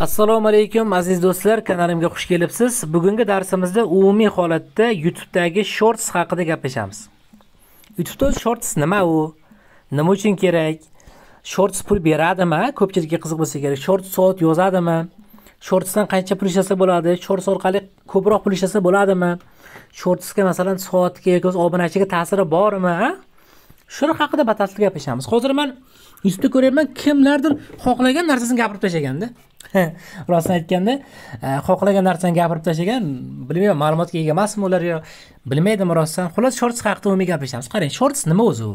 assalomu alaykum aziz do'stlar kanalimga xush kelibsiz bugungi darsimizda umumiy holatda youtubedagi shorts haqida gaplashamiz youtubeda shorts nima u nima uchun kerak shorts pul beradimi ko'pchilikka qiziq bo'lsa kerak shorts soat yozadimi shortsdan qancha pul ishlasa bo'ladi shorts orqali ko'proq pul ishlasa bo'ladimi shortsga masalan soatga yoki obunachiga ta'siri bormi shular haqida batafsil gaplashamiz hozir man youtubeda ko'ryapman kimlardir xohlagan narsasini gapirib tashlaganda rostini aytganda e, xohlagan narsani gapirib tashlagan bilmayman ma'lumotga ega emasmi ular yo bilmaydimi rostdan xullas shorts haqida umumiy gaplashamiz qarang shorts nima o'zi u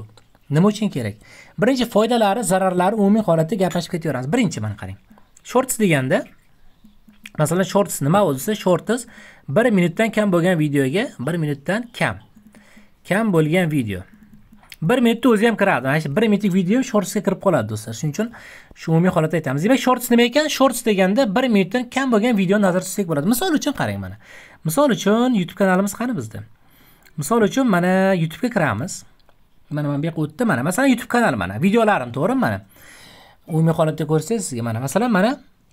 nima uchun kerak birinchi foydalari zararlari umumiy holatda gaplashib ketaveramiz birinchi mana qarang shorts deganda masalan shorts nima o'zi desa shorts bir minutdan kam bo'lgan videoga bir minutdan kam kam bo'lgan video 1 minutda o'zi ham kiradi mana shu 1 minutlik video shortsga kirib qoladi do'stlar shuning uchun shu umumiy holatda aytamiz demak shorts nima ekan shorts deganda 1 minutdan kam bo'lgan videoni nazarda tutsak bo'ladi misol uchun qarang mana misol uchun youtube kanalimiz qani bizda misol uchun mana youtubega kiramiz mana mana bu yoqqa o'tdi mana masalan youtube kanali mana videolarim to'g'rimi mana umumiy holatda ko'rsangiz sizga mana masalan mana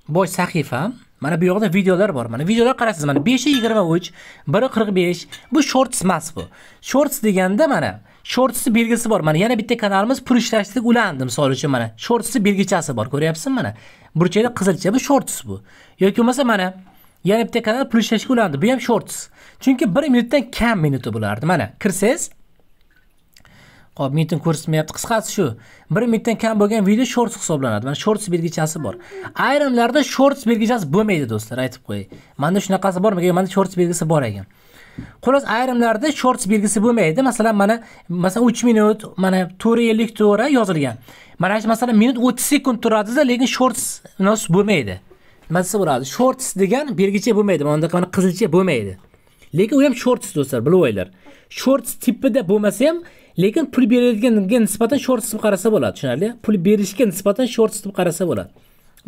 bosh sahifa mana bu yoqda videolar bor mana videolar qarasiz mana 5 yigirma uch biri qirq besh bu shorts emas bu shorts deganda mana shortsni belgisi bor mana yana bitta kanalimiz pul ishlashlik ulandi misol uchun mana shortsni belgichasi bor ko'ryapsizmi mana burchakda qizilcha bu shorts bu yoki bo'lmasa mana yana bitta kanal pul ishlashga ulandi bu ham shorts chunki bir minutdan kam minuti bo'lardi mana kirsangiz hop miting ko'rsatmayapti qisqasi shu bir minutdan kam bo'lgan video shorts hisoblanadi mana shorts belgichasi bor ayrimlarda shorts belgichasi bo'lmaydi do'stlar aytib qo'yay manda shunaqasi bor ekan manda shorts belgisi bor ekan xullas ayrimlarda shorts belgisi bo'lmaydi masalan mana masalan uch minut mana to'rt ellik to'ra yozilgan mana shu masalan minut o'ttiz sekund turadida lekin shorts nos bo'lmaydi nima desa bo'ladi shorts degan belgicha bo'lmaydi mana bunaqa qizilcha bo'lmaydi lekin u ham shorts do'stlar bilib olinglar shorts tipida bo'lmasa ham lekin pul berayotganga nisbatan short tutib qarasa bo'ladi tushunarli pul berishga nisbatan shorts deb qarasa bo'ladi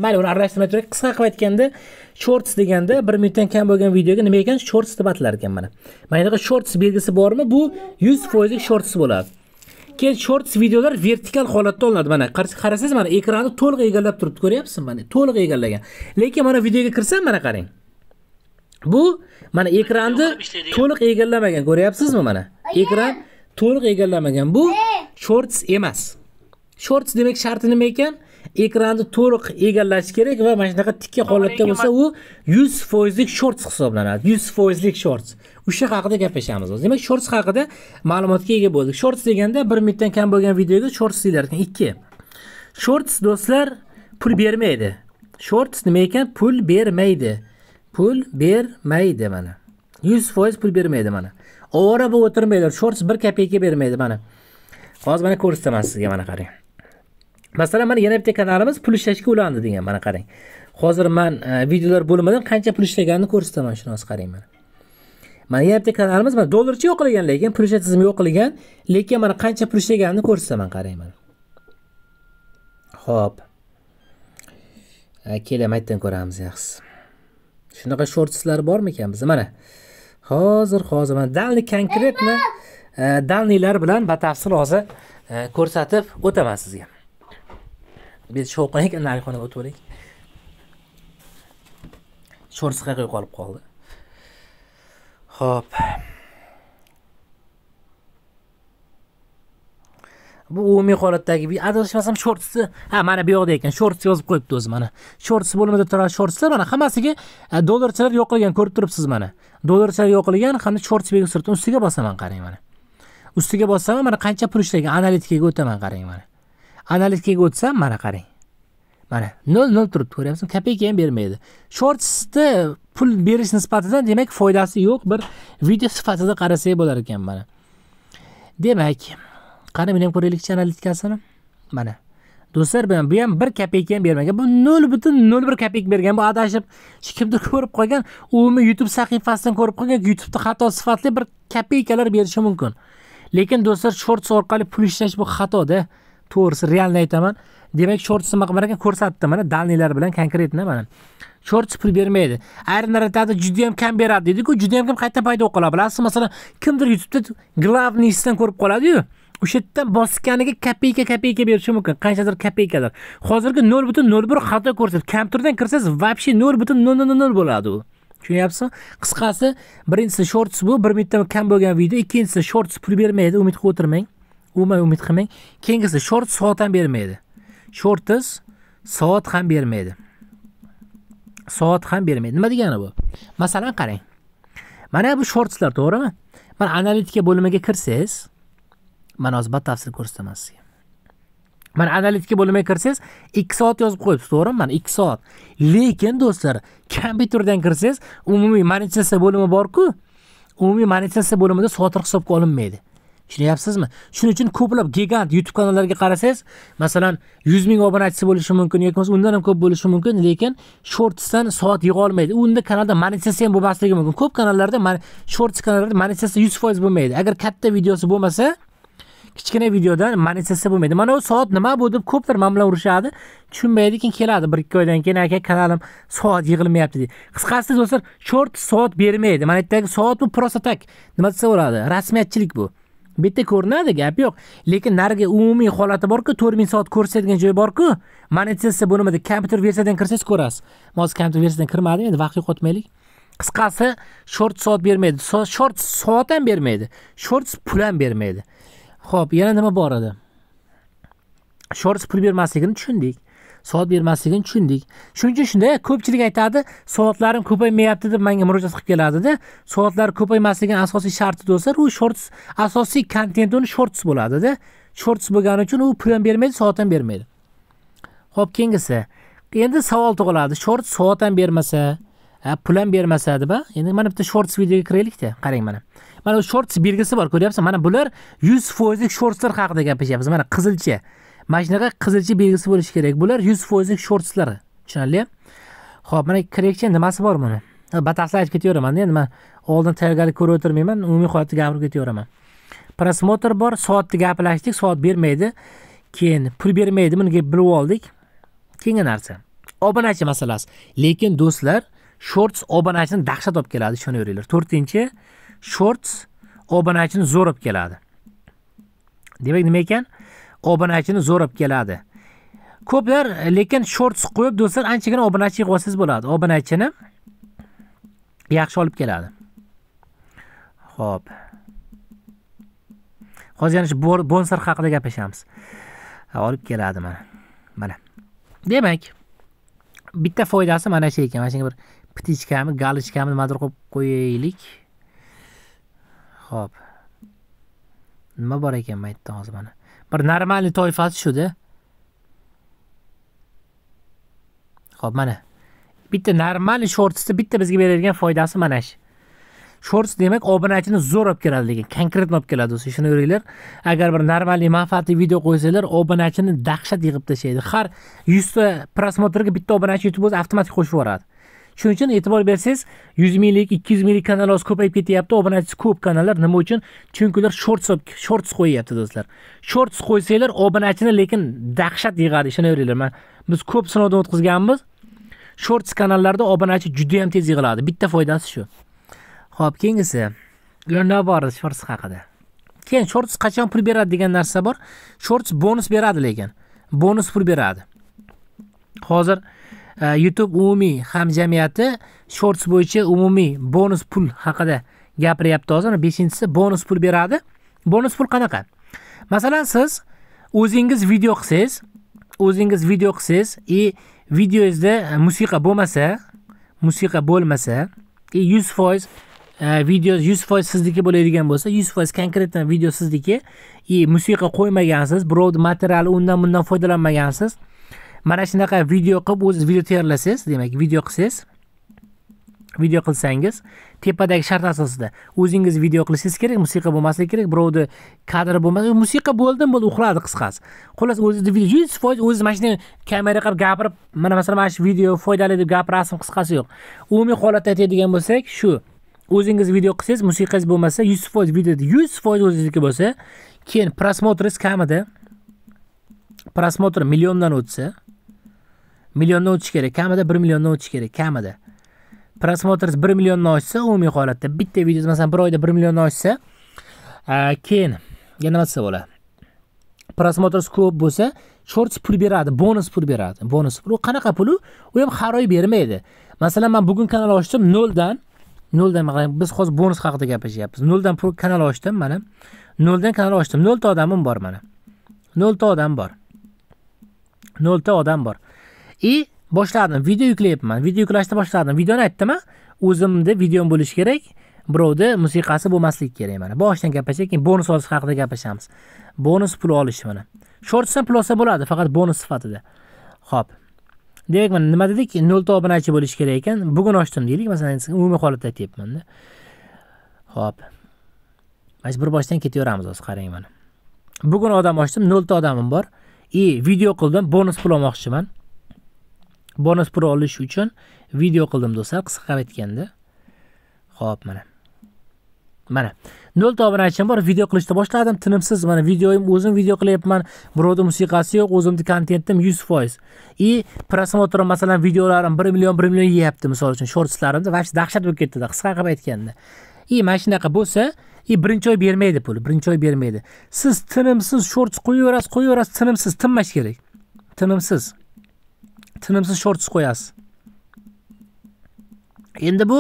mayli uni aralashtirmay turaylik qisqa qilib aytganda shorts deganda bir minutdan kam bo'lgan videoga nima ekan shorts deb atilar ekan mana mana shunaqa shorts belgisi bormi bu yuz foizlik shorts bo'ladi keyin shorts videolar vertikal holatda olinadi mana qarasangiz mana ekranni to'liq egallab turibdi ko'ryapsizmi mana to'liq egallagan lekin mana videoga kirsam mana qarang bu mana ekranni to'liq egallamagan ko'ryapsizmi mana ekran to'liq egallamagan bu shorts emas shorts demak sharti nima ekan ekranni to'liq egallashi kerak va mana shunaqa tikka holatda bo'lsa u yuz foizlik shorts hisoblanadi yuz foizlik shorts o'sha haqida gaplashamiz hozir demak shorts haqida ma'lumotga ega bo'ldik shorts deganda bir minutdan kam bo'lgan videoga shorts deyilar ekan ikki shorts do'stlar pul bermaydi shorts nima ekan pul bermaydi pul bermaydi mana yuz foiz pul bermaydi mana ovora bo'lib o'tirmanglar shorts bir kopeyka bermaydi mana hozir mana ko'rsataman sizga mana qarang masalan mana yana bitta kanalimiz pul ishlashga ulandi degan mana qarang hozir man e, videolar bo'limidan qancha pul ishlaganini ko'rsataman shuni hozir qarang mana mana yana bitta kanalimiz mana dollarcha yo'qilgan lekin pul ishlash tizimi yo'qlagan lekin mana qancha pul ishlaganini ko'rsataman qarang mana ho'p keling aytdan ko'ramiz yaxshisi shunaqa shortslar bormikan bizda mana hozir hozir mana dalni konkretno e, dalniylar bilan batafsil hozir e, ko'rsatib o'taman sizga biz shu qilaylik narigi xonaga o'tib olaylik sho'rsiqaga qolib qoldi ho'p bu umumiy holatdagi adashmasam shortsi ha mana bu yoqda ekan shorts yozib qo'yibdi o'zi mana shorts bo'limida turar shortslar mana hammasiga e, dollarchalar yo'qilgan ko'rib turibsiz mana dollarchalar yo'qilgan hamda shorts belgisi turibdi ustiga bosaman qarang mana ustiga bossam mana qancha pul ishlagan analitikaga o'taman qarang mana analitikaga o'tsam mana qarang mana nol nol turibdi ko'ryapsizmi kopeyka ham bermaydi shortsni pul berish nisbatidan demak foydasi yo'q bir video sifatida qarasak bo'lar ekan mana demak qani meni ham ko'raylikchi analitikasini mana do'stlar bu ham bir kopeyka ham bermagan bu nol butun nol bir kopeyka bergan bu adashib kimdir ko'rib qolgan umumiy youtube sahifasidan ko'rib qolgan youtubeda xato sifatli bir kopeykalar berishi mumkin lekin do'stlar shorts orqali pul ishlash bu xatoda to'g'risi realni aytaman demak shorts nima qilmar ekan ko'rsatdi mana dalniylar bilan konkretno mana shorts pul bermaydi ayrimlar aytadi judayam kam beradi deydiku judayam kam qayerdan paydo bo'lib qoladi bilasizmi masalan kimdir youtubeda главныйsidan ko'rib qoladiyu o'sha yerdan bosganiga kopeyka kopeyka berishi mumkin qanchadir kopeykalar hozirgi nol butun nol bir xato ko'rsatadi kompyuterdan kirsangiz вообще nol butun nol nol nol bo'ladi u tushunyapsizmi qisqasi birinchisi shorts bu bir minutdan kam bo'lgan video ikkinchisi shorts pul bermaydi umid qilib o'tirmang umuman umid qilmang keyingisi shorts soat ham bermaydi shortis soat ham bermaydi soat ham bermaydi nima degani bu masalan qarang mana bu shortslar to'g'rimi mana analitika bo'limiga kirsangiz manosibat tafsir ko'rsataman sizga mana analitika bo'limiga kirsangiz ikki soat yozib qo'yibsiz to'g'rimi mana ikki soat lekin do'stlar kompyuterdan kirsangiz umumiy monetizatsiya bo'limi borku umumiy monetizatsiya bo'limida soatlar hisobga olinmaydi tushunyapsizmi shuning uchun ko'plab gigant youtube kanallarga qarasangiz masalan yuz ming obunachisi bo'lishi mumkin yoki bo'lmasa undan ham ko'p bo'lishi mumkin lekin shortsdan soat yig'a olmaydi unda kanalda monetizatsiya ham bo'lmasligi mumkin ko'p kanallarda shorts kanallarda monetizatsiya yuz foiz bo'lmaydi agar katta videosi bo'lmasa kichkina videodan monetizatsiya bo'lmaydi mana u soat nima bu deb ko'plar man bilan urishadi tushunmaydi keyin keladi bir ikki oydan keyin aka kanalim soat yig'ilmayapti deydi qisqasi do'stlar short soat bermaydi mana bu yerdagi soat bu просто так nima desa bo'ladi rasmiyatchilik bu bu yerda ko'rinadi gap yo'q lekin narigi umumiy holati borku to'rt ming soat ko'rsatadigan joyi borku monetizatsiya bo'limida kompyuter versiyadan kirsangiz ko'rasiz man hozir kompyuter versiyadan kirmadim endi vaqt yo'qotmaylik qisqasi short soat bermaydi short soat ham bermaydi short pul ham bermaydi ho'p yana nima bor edi shorts pul bermasligini tushundik soat bermasligini tushundik shuning uchun shunday ko'pchilik aytadi soatlarim ko'paymayapti deb menga murojaat qilib keladida soatlar ko'paymasligini asosiy sharti bo'lsa u shorts asosiy kontenti uni shorts bo'ladida shorts bo'lgani uchun u pul ham bermaydi soat ham bermaydi ho'p keyingisi endi savol tug'iladi short soat ham bermasa ha pul ham bermasa deb endi mana bitta shorts videoga kiraylikda qarang mana mana shorts belgisi bor ko'ryapsizmi mana bular yuz foizlik shortslar haqida gapishyapmiz mana qizilcha mana shunaqa qizilcha belgisi bo'lishi kerak bular yuz foizlik shortslar tushunarli ho'p mana kerakcha nimasi bor buni batafsil aytib ketaveramanda endi man oldin tayyorgarlik ko'rib o'tirmayman umumiy holatda gapirib ketaveraman prosmotr bor soatni gaplashdik soat bermaydi keyin pul bermaydi buni bilib oldik keyingi narsa obunachi masalasi lekin do'stlar shorts obunachini dahshat olib keladi ishonaveringlar to'rtinchi shorts obunachini zo'r olib keladi demak nima ekan obunachini zo'r olib keladi ko'plar lekin shorts qo'yib do'stlar anchagina obunachi yig'ib olsangiz bo'ladi obunachini yaxshi olib keladi ho'p hozir yana shu bonsar haqida gaplashamiz olib keladi mana mana demak bitta foydasi mana shu ekan mana shunga bir птичкami galochkami nimadir qo'yib qo'yaylik ho'p nima bor ekan maytda hozir mana bir нормальный toifasi shuda ho'p mana bitta нормальный shortsni bitta bizga beradigan foydasi mana shu shorts demak obunachini zo'r olib keladi lekin konkretno olib keladi do'stlar shuni bilinglar agar bir нормальный manfaatli video qo'ysanglar obunachini dahshat yig'ib tashlaydi har yuzta prosmotrga bitta obunachi youtube bo'lsa avtomatik qo'shib yuboradi shuning uchun e'tibor bersangiz yuz minglik ikki yuz minglik kanal hozir ko'payib ketyapti obunachisi ko'p kanallar nima uchun chunki ular shorts shorts qo'yyapti do'stlar shorts qo'ysanglar obunachini lekin dahshat yig'adi ishonaveringlar man biz ko'p sinovdan o'tkazganmiz shorts kanallarda obunachi juda yam tez yig'iladi bitta foydasi shu ho'p keyingisi nima bor shorts haqida keyin shorts qachon pul beradi degan narsa bor shorts bonus beradi lekin bonus pul beradi hozir Э, youtube umumiy hamjamiyati shorts bo'yicha umumiy bonus pul haqida gapiryapti hozir beshinchisi bonus pul beradi bonus pul qanaqa masalan siz o'zingiz video qilsangiz o'zingiz video qilsangiz и videongizda musiqa bo'lmasa musiqa bo'lmasa и yuz foiz e, video yuz foiz sizniki bo'ladigan bo'lsa yuz foiz конкретно video sizniki и musiqa qo'ymagansiz birovni materiali undan bundan foydalanmagansiz mana shunaqa video qilib o'ziz video tayyorlasangiz demak video qilsangiz video qilsangiz tepadagi shart asosida o'zingiz video qilishingiz kerak musiqa bo'lmasligi kerak birovni kadri bo'lmasa musiqa bo'ldimi bo'ldi uxladi qisqasi xullas o'zizni video yuz foiz o'ziz mana shunday kamera qilib gapirib mana masalan mana shu video foydali deb gapirasizmi qisqasi yo'q umumiy holatda aytadigan bo'lsak shu o'zingiz video qilsangiz musiqangiz bo'lmasa yuz foiz video yuz foiz o'zizniki bo'lsa keyin просмотрingiz kamida prosmotr milliondan o'tsa milliondan o'tish kerak kamida bir milliondan o'tish kerak kamida просмотр bir millionni oshsa umumiy holatda bitta video masalan bir oyda bir millionni oshsa keyin yana nima desa bo'ladi просмотр ko'p bo'lsa shorts pul beradi bonus pul beradi bonus pul u qanaqa pul u u ham har oy bermaydi masalan man bugun kanal ochdim noldan noldan biz hozir bonus haqida gaplashyapmiz noldan kanal ochdim mana noldan kanal ochdim nolta odamim bor mana nolta odam bor nolta odam bor и boshladim video yuklayapman video yuklashni boshladim videoni aytdimi o'zimni videom bo'lishi kerak birovni musiqasi bo'lmasligi kerak mana boshidan gaplashsak keyin bonus olish haqida gaplashamiz bonus pul olish mana shortsdan pul olsa bo'ladi faqat bonus sifatida ho'p demak mana nima dedik nolta obunachi bo'lishi kerak ekan bugun ochdim deylik masalan umumiy holatda aytyapmanda ho'p mana shu bir boshdan ketaveramiz hozir qarang mana bugun odam ochdim nolta odamim bor и video qildim bonus pul olmoqchiman bonus pul olish uchun video qildim do'stlar qilib aytganda ho'p mana mana nolta obunachim bor video qilishni boshladim tinimsiz mana videoyim o'zim video qilyapman birovni musiqasi yo'q o'zimni kontentim yuz foiz и просмотр masalan videolarim bir million bir million yeyapti misol uchun shortslarimda вообще dahshat bo'lib ketdida qisqa qilib aytganda и mana shunaqa bo'lsa и birinchi oy bermaydi pul birinchi oy bermaydi siz tinimsiz shorts qo'yaverasiz qo'yaverasiz tinimsiz tinmash kerak tinimsiz tinimsiz shortsiz qo'yasiz endi bu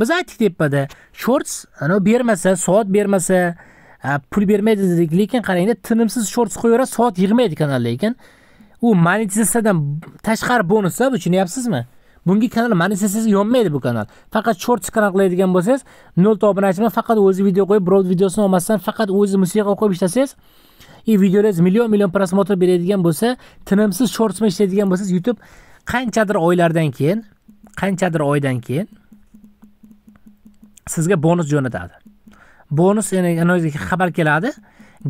biz aytdik tepada shorts an bermasa soat bermasa pul bermaydi dedik lekin qarangda tinimsiz shorts qo'yaverasiz soat yig'maydi kanal lekin u monetizatsiyadan tashqari bonusda bu tushunyapsizmi bunga kanal monetizatsiyasi yonmaydi bu kanal faqat shorts kanal qiladigan bo'lsangiz nolta obunachi bilan faqat o'zi video qo'yib birovni videosini olmasdan faqat o'zi musiqa qo'yib ishlasangiz и videolaringiz million million prosmotr beradigan bo'lsa tinimsiz shortsma ishlaydigan bo'lsangiz youtube qanchadir oylardan keyin qanchadir oydan keyin sizga bonus jo'natadi bonus ya'ni xabar keladi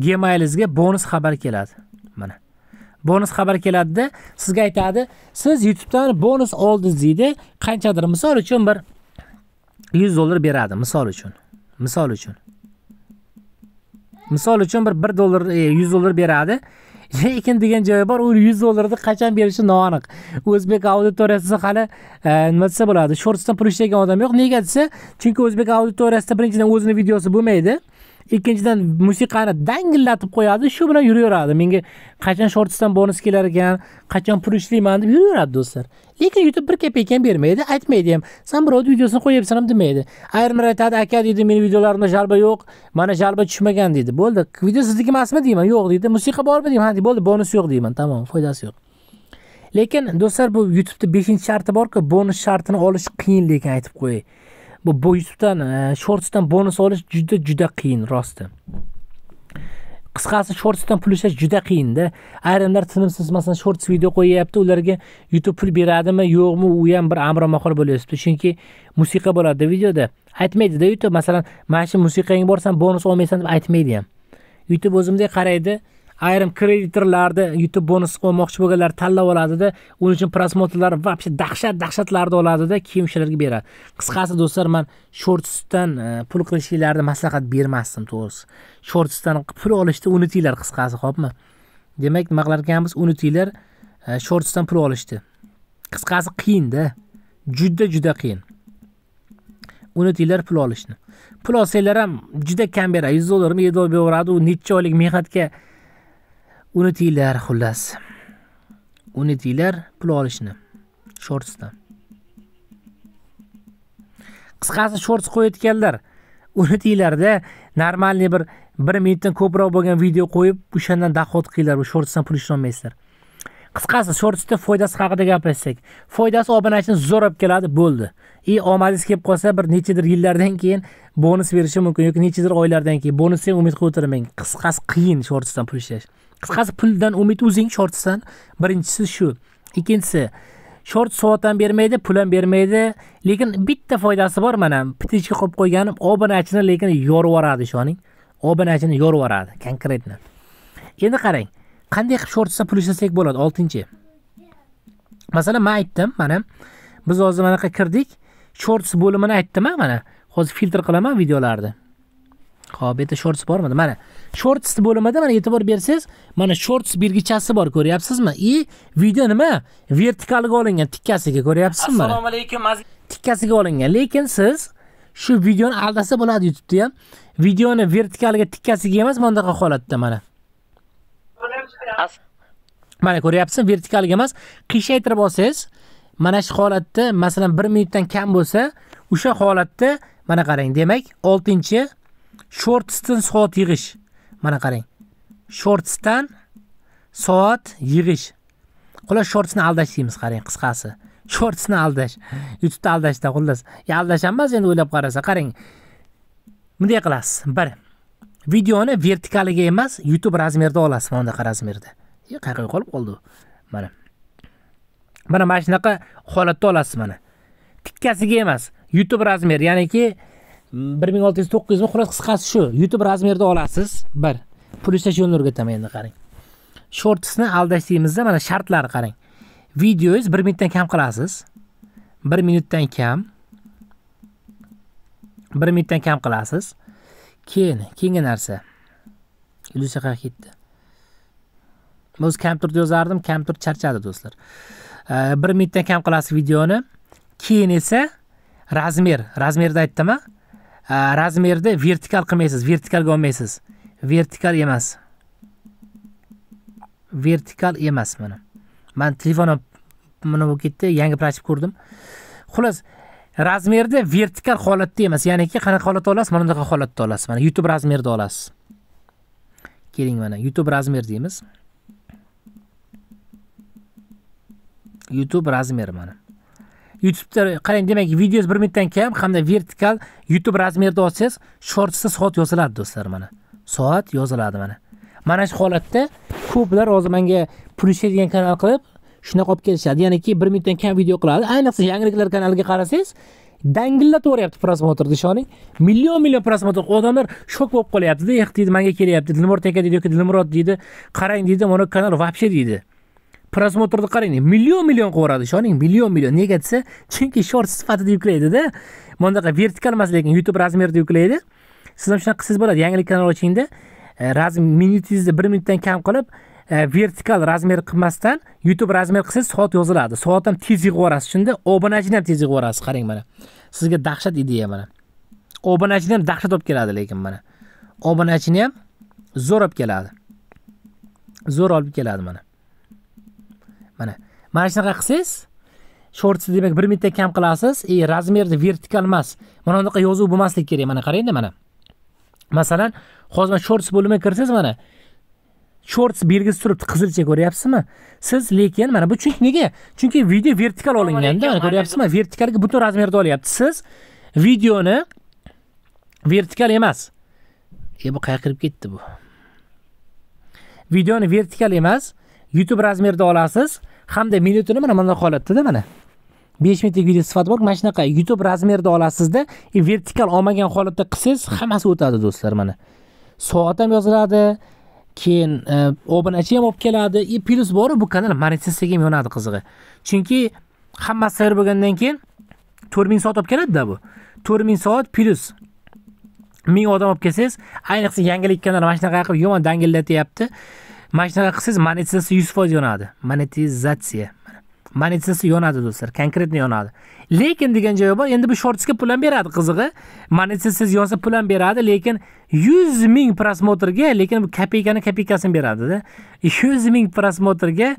gmailingizga bonus xabar keladi mana bonus xabar keladida sizga aytadi siz youtubedan bonus oldingiz deydi qanchadir misol uchun bir yuz dollar beradi misol uchun misol uchun misol uchun bir bir dollar e, yuz dollar beradi lekin degan joyi bor u yuz dollarni qachon berishi noaniq o'zbek auditoriyasida hali e, nima desa bo'ladi shortsdan pul ishlagan odam yo'q nega desa chunki o'zbek auditoriyasida birinchidan o'zini videosi bo'lmaydi ikkinchidan musiqani dangillatib qo'yadi shu bilan yuraveradi menga qachon shortisdan bonus kelar ekan qachon pul ishlayman deb yuraveradi do'stlar lekin youtube bir kapayka ham bermaydi aytmaydi ham san birovni videosini qo'yyapsan ham demaydi ayrimlar aytadi aka deydi meni videolarimda jalba yo'q mana jalba tushmagan deydi bo'ldi video sizniki emasmi deyman yo'q deydi musiqa bormi deyman ha bo'ldi bonus yo'q deyman tamom foydasi yo'q lekin do'stlar bu youtubeda beshinchi sharti borku bonus shartini olish qiyin lekin aytib qo'yay bu boysdan e, shortsdan bonus olish juda juda qiyin rosti qisqasi shortsdan pul ishlash juda qiyinda ayrimlar tinimsiz masalan shorts video qo'yyapti ularga youtube pul beradimi yo'qmi u ham bir amrimahol bo'lyapti chunki musiqa bo'ladi videoda aytmaydida youtube masalan mana shu musiqangga borsan bonus olmaysan deb aytmaydi ham youtube o'zimizdek qaraydi ayrim kreditorlarni youtube bonus olmoqchi bo'lganlar tanlab oladida uning uchun prosmotrlar вообще dahshat dahshatlarni oladida keyin o'shalarga beradi qisqasi do'stlar man shortsdan e, pul qilishinglarni maslahat bermasdim to'g'risi shortsdan pul olishni unutinglar qisqasi xo'pmi demak nima qilar ekanmiz unutinglar e, shortsdan pul olishni qisqasi qiyinda juda juda qiyin unutinglar pul olishni pul olsanglar ham juda kam beradi yuz dollarmi yetti dollar beraveradi u necha oylik mehnatga unutinglar xullas unutinglar pul olishni shortsdan qisqasi shorts qo'yayotganlar unutinglarda нормальный bir bir minutdan ko'proq bo'lgan video qo'yib o'shandan dohod qilinglar bu shortsdan pul ishlolmaysizlar qisqasi shortsni foydasi haqida gapirsak foydasi obunachini zo'r olib keladi bo'ldi и e, omadingiz kelib qolsa bir nechadir yillardan keyin bonus berishi mumkin yoki nechadir oylardan keyin bonusni ham umid qilib o'tirmang qisqasi qiyin shortsdan pul ishlash qisqasi puldan umid o'zing shortsan birinchisi shu ikkinchisi short soat ham bermaydi pul ham bermaydi lekin bitta foydasi bor mana ptichka qo'yib qo'yganim obunachini lekin yorib yuboradi ishoning obunachini yorib yuboradi konkretно endi qarang qanday qilib short pul ishlasak bo'ladi oltinchi masalan man aytdim mana biz hozir manaqa kirdik shorts bo'limini aytdim mana hozir filtr qilaman videolarni hop bu yerda shorts bormi? Mana shorts bo'limida mana e'tibor bersangiz, mana shorts belgichasi bor, ko'ryapsizmi? I video nima? Vertikalga olingan, tikkasiga ko'ryapsizmi? Assalomu alaykum. Tikkasiga olingan, lekin siz shu videoni aldasa bo'ladi YouTube'da ham. Videoni vertikalga tikkasiga emas, bunaqa holatda mana. Mana ko'ryapsizmi? Vertikalga emas, qiyshaytirib olsangiz, mana shu holatda, masalan 1 minutdan kam bo'lsa, o'sha holatda mana qarang, demak, 6-chi shortsdan soat yig'ish mana qarang shortsdan soat yig'ish xullas shortsni aldash deymiz qarang qisqasi shortsni aldash youtubeda aldashda xullas aldash ham emas endi o'ylab qarasa qarang bunday qilasiz bir videoni vertikaliga emas youtube razmerda olasiz mana bunaqa razmerda qayerga qolib qoldi mana mana mana shunaqa holatda olasiz mana tikkasiga emas youtube razmer ya'niki bir ming olti yuz to'qqiz yuz xullas qisqasi shu youtube razmerda olasiz bir pul ishlash yo'lini o'rgataman endi qarang shortisni aldash deymizda mana shartlari qarang videongiz bir minutdan kam qilasiz bir minutdan kam bir minutdan kam qilasiz keyin keyingi narsa illyusiya qayerga ketdi o'zi kompyuterda yozardim kompyuter charchadi do'stlar bir minutdan kam qilasiz videoni keyin esa razmer razmerni aytdima razmerni vertikal qilmaysiz vertikalga olmaysiz vertikal emas vertikal emas mana man telefon mana bo'lib ketdi yangi prochib ko'rdim xullas razmerni vertikal holatda emas ya'niki qanaqa holatda olasiz mana bunaqa holatda olasiz mana youtube razmerda olasiz keling mana youtube razmer deymiz youtube razmeri mana youtubeda qarang demak videosi bir minutdan kam hamda vertikal youtube razmerida olsangiz shortsda soat yoziladi do'stlar mana soat yoziladi mana mana shu holatda ko'plar hozir menga pul degan kanal qilib shunaqa olib kelishadi ya'niki bir minutdan kam video qiladi ayniqsa yangiliklar kanaliga qarasangiz dangillatvoryapti prosmotrni ishoning million million prosmotr odamlar shok bo'lib qolyaptida eh deydi manga kelyapti dilmurod aka deydi yoki dilmurod deydi qarang deydi mana kanal вообще deydi prosmotrni qarang million million qilib yuboradi ishoning million million nega desa chunki short sifatida yuklaydida bunaqa vertikal emas lekin youtube razmerida yuklaydi siz ham shunaqa qilsangiz bo'ladi yangilik kanal ochingda e, razm minutingizni bir minutdan kam qilib e, vertikal razmer qilmasdan youtube razmer qilsangiz soat yoziladi soat ham tez yig'ib yuborasiz shunda obunachini ham tez yig'ib yuborasiz qarang mana sizga dahshat ideya mana obunachini ham dahshat olib keladi lekin mana obunachini ham zo'r olib keladi zo'r olib keladi mana mana shunaqa qilsangiz shortsni demak bir minutdan kam qilasiz и razmerni vertikal emas mana bunaqa yozuv bo'lmasligi kerak mana qarangda mana masalan hozir mana shorts bo'limiga kirsangiz mana shorts belgisi turibdi qizilcha ko'ryapsizmi siz lekin mana bu chunki nega chunki video vertikal olinganda ko'ryapsizmi vertikalga butun razmerda olyapti siz videoni vertikal emas e bu qayerga kirib ketdi bu videoni vertikal emas youtube razmerda olasiz hamda minutini mana bunday holatdada mana besh minutlik video sifati bor mana shunaqa youtube razmerda olasizda e, vertikal olmagan holatda qilsangiz hammasi o'tadi do'stlar mana soat ham yoziladi keyin e, obunachi ham olib keladi и e, plyus bori bu kanal monetizatsiyaga ham yonadi qizig'i chunki hammasi tayyor bo'lgandan keyin to'rt ming soat olib keladida bu to'rt ming soat plyus ming odam olib kelsangiz ayniqsa yangilik kanal mana shunaqa qilib yomon dangillatyapti shunaqa qilsangiz monetizatsiya yuz foiz yonadi monetizatsiya monetizatsiya yonadi do'stlar конкретно yonadi lekin degan joyi bor endi bu shortsga pul ham beradi qizig'i monetizatsiz yozsa pul ham beradi lekin yuz ming prosmotrga lekin bu kopeykani kopeykasini beradida yuz ming prosmotrga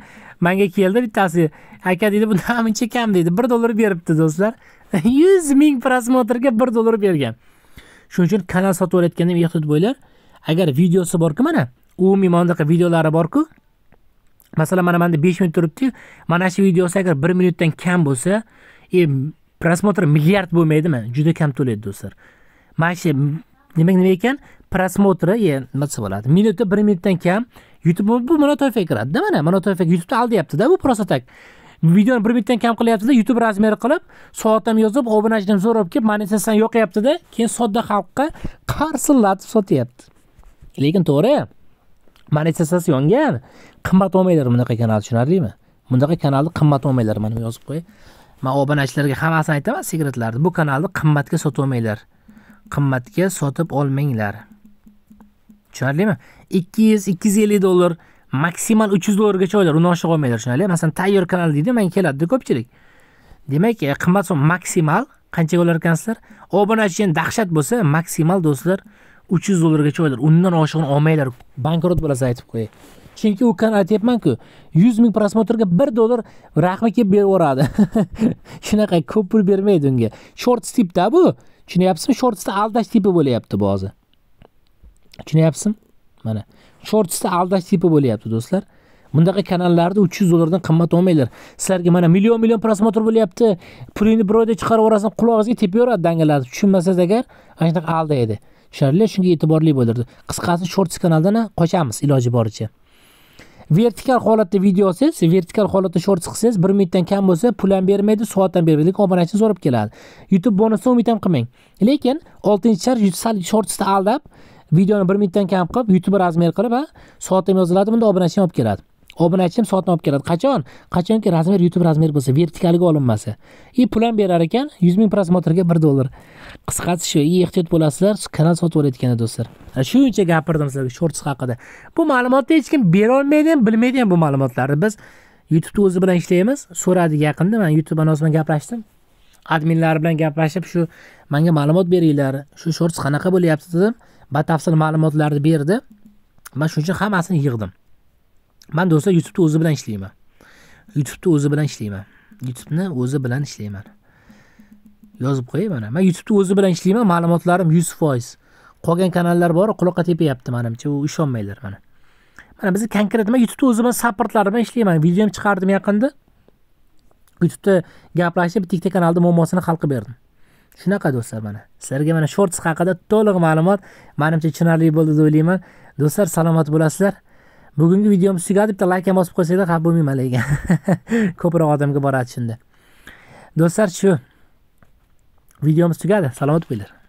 manga keldi bittasi aka deydi bundan muncha kam deydi bir dollar beribdi do'stlar yuz ming prosmotrga bir dollar bergan shuning uchun kanal sotib olayotganda ehtiyot bo'linglar agar videosi borku mana umumiy mana bunaqa videolari borku masalan mana manda besh minut turibdiyu mana shu videosi agar bir minutdan kam bo'lsa e prosmotr milliard bo'lmaydimi juda kam to'laydi do'stlar mana shu demak nima ekan prosmotri e, nima desa bo'ladi minuti bir minutdan kam youtube bu monotoifaga kiradida mana monotoifaga youtubeda aldayaptida bu просто так videoni bir minutdan kam qilyaptida youtube razmeri qilib soat ham yozib obunachini zo'r olib kelib monetizatsiyani yoqyaptida keyin sodda xalqqa qarsillatib sotyapti lekin to'g'ri manifestatsiya yongan qimmat olmanglar bunaqa kanal tushunarlimi bunaqa kanalni qimmat olmanglar mana bu yozib qo'y man obunachilarga hammasini aytaman sigaretlarni bu kanalni qimmatga sotib olmanglar qimmatga sotib olmanglar tushunarlimi ikki yuz ikki yuz ellik dollar maksimal uch yuz dollargacha olinglar undan oshiq olmanglar tushunarli masalan tayyor kanal deydi manga keladida ko'pchilik demak e, qimmat maksimal qanchaga olar ekansizlar obunachi dahshat bo'lsa maksimal do'stlar uch yuz dollargacha oylar undan oshig'ini olmanglar bankrot bo'lasiz aytib qo'yay chunki u kanal aytyapmanku yuz ming prosmotrga bir dollar rahmi kelib berib yuboradi shunaqa ko'p pul bermaydi unga short tipda bu tushunyapsizmi shortsda aldash tipi bo'lyapti bu hozir tushunyapsizmi mana shortsda aldash tipi bo'lyapti do'stlar bundaqa kanallarni uch yuz dollardan qimmat olmanglar sizlarga mana million million prosmotr bo'lyapti pulingni bir oyda chiqarib yuborasan qulog'ingizga tepaveradi dangalatib tushunmasangiz agar ana shunaqa aldaydi shirinlar shunga e'tiborli bo'lardi qisqasi shorts kanaldan qochamiz iloji boricha vertikal holatda video olsangiz vertikal holatda short qilsangiz bir minutdan kam bo'lsa pul ham bermaydi soat ham bermaydi lekin obunachi so'rab keladi youtube bonusni umid ham qilmang lekin oltinchi shar sal shortsda aldab videoni bir minutdan kam qilib youtuber razmer qilib soat ham yoziladi bunda obunachi ham olib keladi obunachim soatni olib keladi qachon qachonki razmer youtube razmer bo'lsa vertikalga olinmasa и pul ham berar ekan yuz ming prosmotrga bir dollar qisqasi shu и ehtiyot bo'lasizlar kanal sotib olayotganda do'stlar shuncha gapirdim sizlarga shorts haqida bu ma'lumotni hech kim berolmaydi ham bilmaydi ham bu ma'lumotlarni biz youtubeni o'zi bilan ishlaymiz so'radik yaqinda man youtube anosi bilan gaplashdim adminlar bilan gaplashib shu manga ma'lumot beringlar shu shorts qanaqa bo'lyapti dedim batafsil ma'lumotlarni berdi man shuning uchun hammasini yig'dim man do'stlar youtubeni o'zi bilan ishlayman youtubeni o'zi bilan ishlayman youtubeni o'zi bilan ishlayman yozib qo'yay mana man youtubeni o'zi bilan ishlayman ma'lumotlarim yuz foiz qolgan kanallar bor quloqqa tepyapti manimcha u ishonmaydilar mana mana bizni konkret man youtubeni o'zi bilan supportlari bilan ishlayman video ham chiqardim yaqinda youtubeda gaplashib bitta ikkita kanalni muammosini hal qilib berdim shunaqa do'stlar mana sizlarga mana shorts haqida to'liq ma'lumot manimcha tushunarli bo'ldi deb o'ylayman do'stlar salomat bo'lasizlar bugungi videomiz tugadi bitta layk ham bosib qo'ysanglar xafa bo'lmayman lekin ko'proq odamga boradi shunda do'stlar shu videomiz tugadi salomat bo'linglar